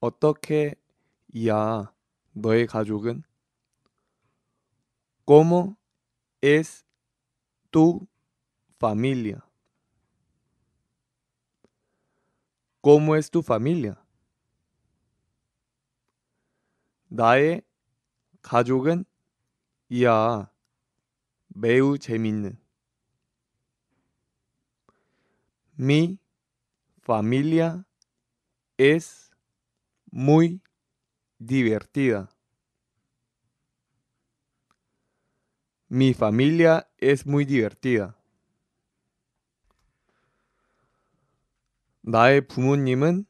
어떻게 이야 너의 가족은? ¿Cómo es tu familia? ¿Cómo es tu familia? 나의 가족은 이야 매우 재밌는 Mi familia es muy divertida. Mi familia es muy divertida. 나의 부모님은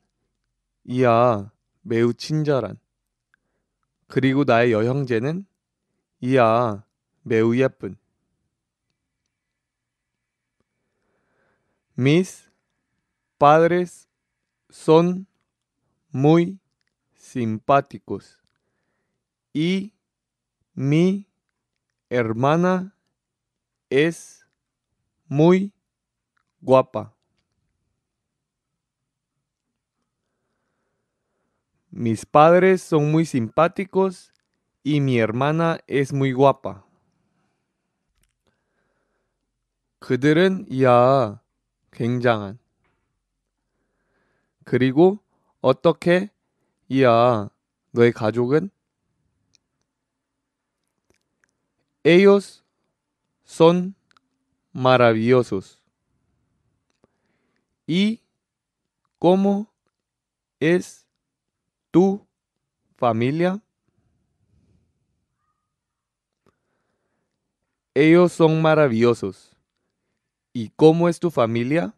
이야 매우 친절한. 그리고 나의 여형제는 이야 매우 예쁜. Mis padres son muy simpáticos. Y mi hermana es muy guapa. Mis padres son muy simpáticos y mi hermana es muy guapa. 그들은 굉장한 그리고 a tu familia? Ellos son maravillosos. ¿Y cómo es tu familia? Ellos son maravillosos. ¿Y cómo es tu familia?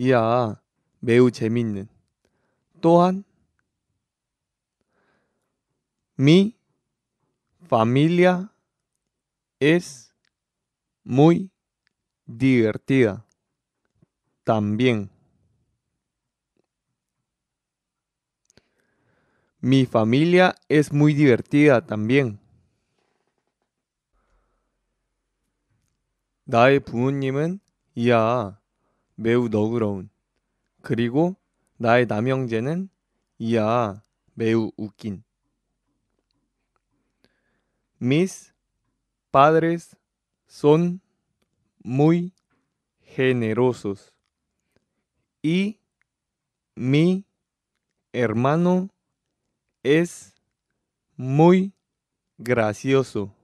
¡Ya! 매우 재밌는 Mi familia es muy divertida también. Mi familia es muy divertida también. 나의 부모님은 ¡Ya! 매우 너그러운 그리고 나의 남형제는 이야 매우 웃긴 Mis padres son muy generosos y mi hermano es muy gracioso.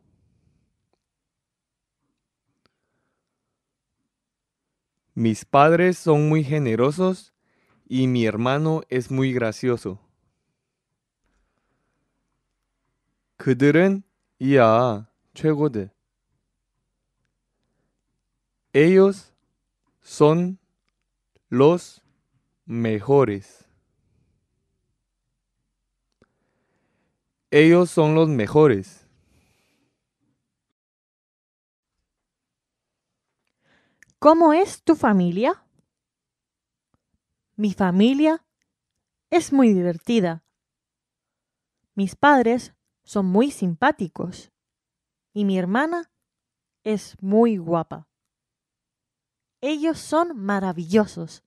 Mis padres son muy generosos y mi hermano es muy gracioso. Ellos son los mejores. Ellos son los mejores. ¿Cómo es tu familia? Mi familia es muy divertida. Mis padres son muy simpáticos y mi hermana es muy guapa. Ellos son maravillosos.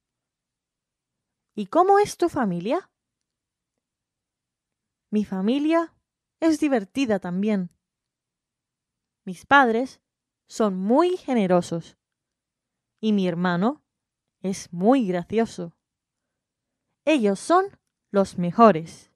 ¿Y cómo es tu familia? Mi familia es divertida también. Mis padres son muy generosos y mi hermano es muy gracioso. Ellos son los mejores.